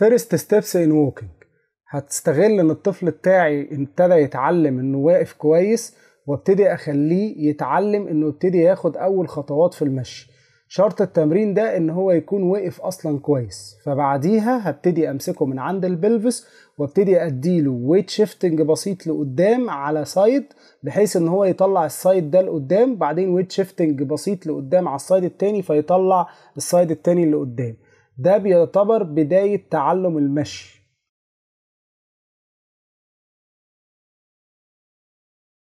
فيرست ستيبس ان ووكينج هتستغل ان الطفل بتاعي ابتدى يتعلم انه واقف كويس وابتدي اخليه يتعلم انه يبتدي ياخد اول خطوات في المشي شرط التمرين ده ان هو يكون واقف اصلا كويس فبعديها هبتدي امسكه من عند البلفس وابتدي اديله ويت شيفتنج بسيط لقدام على سايد بحيث ان هو يطلع السايد ده لقدام بعدين ويت شيفتنج بسيط لقدام على السايد التاني فيطلع السايد التاني اللي قدام ده بيعتبر بداية تعلم المشي